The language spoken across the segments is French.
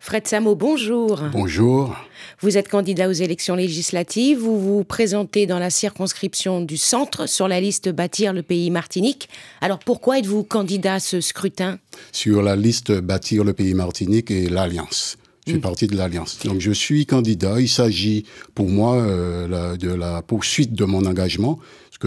Fred Samo, bonjour. Bonjour. Vous êtes candidat aux élections législatives. Vous vous présentez dans la circonscription du centre sur la liste Bâtir le pays Martinique. Alors pourquoi êtes-vous candidat à ce scrutin Sur la liste Bâtir le pays Martinique et l'Alliance. Je fais mm. partie de l'Alliance. Donc je suis candidat. Il s'agit pour moi euh, de la poursuite de mon engagement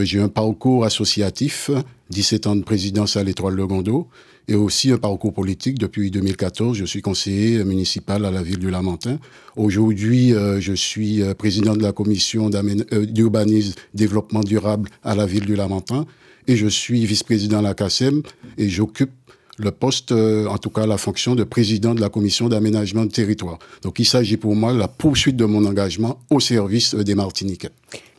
j'ai un parcours associatif, 17 ans de présidence à l'Étoile de Gondo, et aussi un parcours politique. Depuis 2014, je suis conseiller municipal à la ville du Lamentin. Aujourd'hui, euh, je suis euh, président de la commission euh, d'urbanisme, développement durable à la ville du Lamentin, et je suis vice-président de la CACEM, et j'occupe le poste, en tout cas la fonction de président de la commission d'aménagement de territoire. Donc il s'agit pour moi de la poursuite de mon engagement au service des Martiniquais.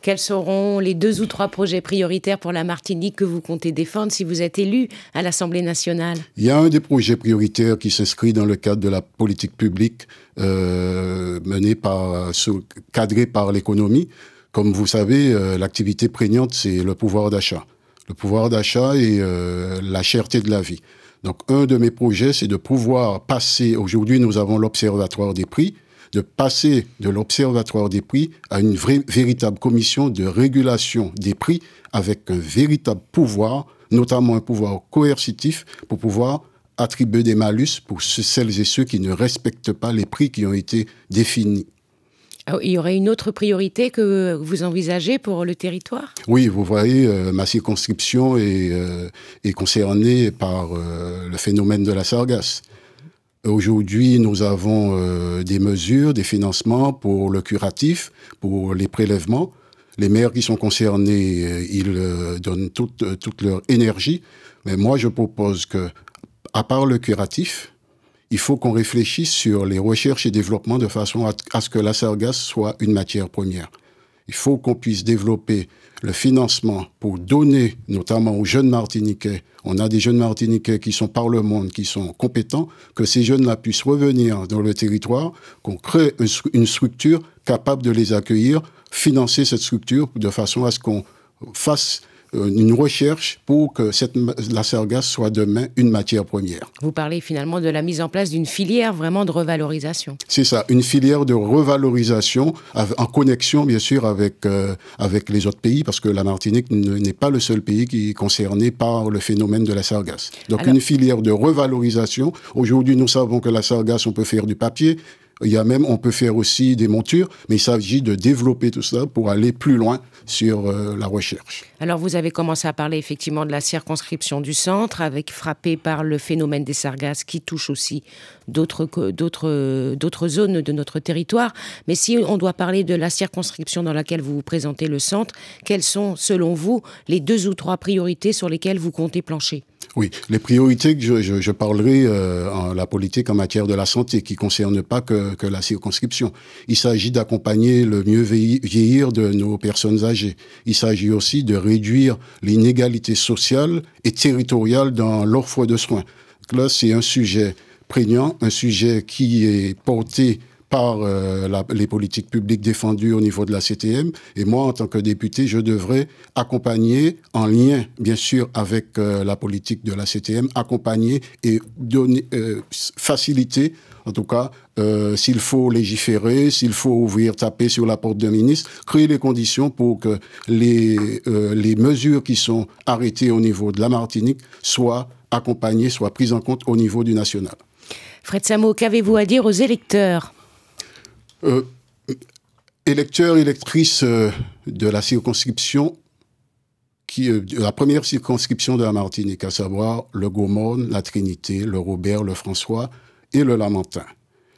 Quels seront les deux ou trois projets prioritaires pour la Martinique que vous comptez défendre si vous êtes élu à l'Assemblée nationale Il y a un des projets prioritaires qui s'inscrit dans le cadre de la politique publique euh, menée par, cadrée par l'économie. Comme vous savez, euh, l'activité prégnante, c'est le pouvoir d'achat. Le pouvoir d'achat et euh, la cherté de la vie. Donc, un de mes projets, c'est de pouvoir passer. Aujourd'hui, nous avons l'Observatoire des prix de passer de l'Observatoire des prix à une véritable commission de régulation des prix avec un véritable pouvoir, notamment un pouvoir coercitif pour pouvoir attribuer des malus pour celles et ceux qui ne respectent pas les prix qui ont été définis. Ah il y aurait une autre priorité que vous envisagez pour le territoire Oui, vous voyez, euh, ma circonscription est, euh, concernée par euh, le phénomène de la sargasse. Aujourd'hui, nous avons euh, des mesures, des financements pour le curatif, pour les prélèvements. Les maires qui sont concernés, euh, ils euh, donnent toute, leur énergie. Mais moi, je propose que, à part le curatif, il faut qu'on réfléchisse sur les recherches et développements de façon à, à ce que la sargasse soit une matière première. Il faut qu'on puisse développer le financement pour donner, notamment aux jeunes Martiniquais, on a des jeunes Martiniquais qui sont par le monde, qui sont compétents, que ces jeunes-là puissent revenir dans le territoire, qu'on crée une structure capable de les accueillir, financer cette structure de façon à ce qu'on fasse euh, une recherche pour que cette, la sargasse soit demain une matière première. Vous parlez finalement de la mise en place d'une filière vraiment de revalorisation. C'est ça, une filière de revalorisation en connexion bien sûr avec, euh, avec les autres pays parce que la Martinique n'est pas le seul pays qui est concerné par le phénomène de la sargasse. Donc une filière de revalorisation. Aujourd'hui nous savons que la sargasse on peut faire du papier, il y même, on peut faire aussi des montures, mais il s'agit de développer tout ça pour aller plus loin sur euh, la recherche. Alors, vous avez commencé à parler effectivement de la circonscription du centre, avec frappé par le phénomène des sargasses qui touche aussi d'autres zones de notre territoire. Mais si on doit parler de la circonscription dans laquelle vous vous présentez le centre, quelles sont, selon vous, les deux ou trois priorités sur lesquelles vous comptez plancher oui, les priorités que je, parlerai euh, en la politique en matière de la santé, qui ne concerne pas que, la circonscription. Il s'agit d'accompagner le mieux vieillir de nos personnes âgées. Il s'agit aussi de réduire l'inégalité sociale et territoriale dans l'offre de soins. là, c'est un sujet prégnant, un sujet qui est porté par euh, les politiques publiques défendues au niveau de la CTM. Et moi, en tant que député, je devrais accompagner, en lien bien sûr avec euh, la politique de la CTM, accompagner et euh, faciliter, en tout cas, s'il faut légiférer, s'il faut ouvrir, taper sur la porte d'un ministre, créer les conditions pour que les, les mesures qui sont arrêtées au niveau de la Martinique soient accompagnées, soient prises en compte au niveau du national. Fred Samo, qu'avez-vous à dire aux électeurs euh, électeurs, électrices euh, de la circonscription, qui, euh, la première circonscription de la Martinique, à savoir le Gaumont, la Trinité, le Robert, le François et le Lamentin.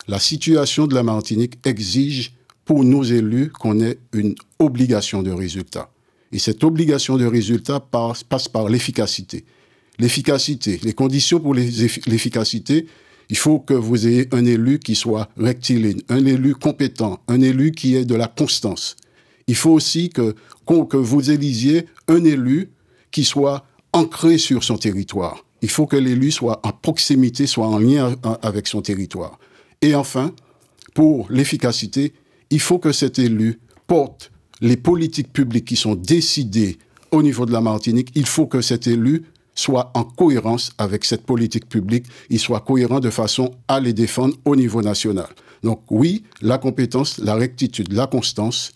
La situation de la Martinique exige pour nos élus qu'on ait une obligation de résultat. Et cette obligation de résultat passe par l'efficacité. L'efficacité, les conditions pour l'efficacité, il faut que vous ayez un élu qui soit rectiligne, un élu compétent, un élu qui ait de la constance. Il faut aussi que, vous élisiez un élu qui soit ancré sur son territoire. Il faut que l'élu soit en proximité, soit en lien avec son territoire. Et enfin, pour l'efficacité, il faut que cet élu porte les politiques publiques qui sont décidées au niveau de la Martinique. Il faut que cet élu soit en cohérence avec cette politique publique, il soit cohérent de façon à les défendre au niveau national. Donc oui, la compétence, la rectitude, la constance,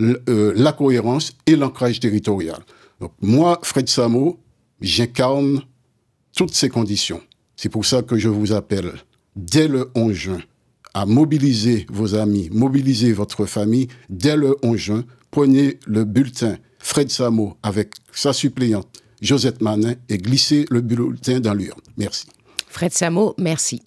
euh, la cohérence et l'ancrage territorial. moi, Fred Samo, j'incarne toutes ces conditions. C'est pour ça que je vous appelle dès le 11 juin à mobiliser vos amis, mobiliser votre famille dès le 11 juin. Prenez le bulletin Fred Samo avec sa suppléante Josette Manin et glisser le bulletin dans l'urne. Merci. Fred Samo, merci.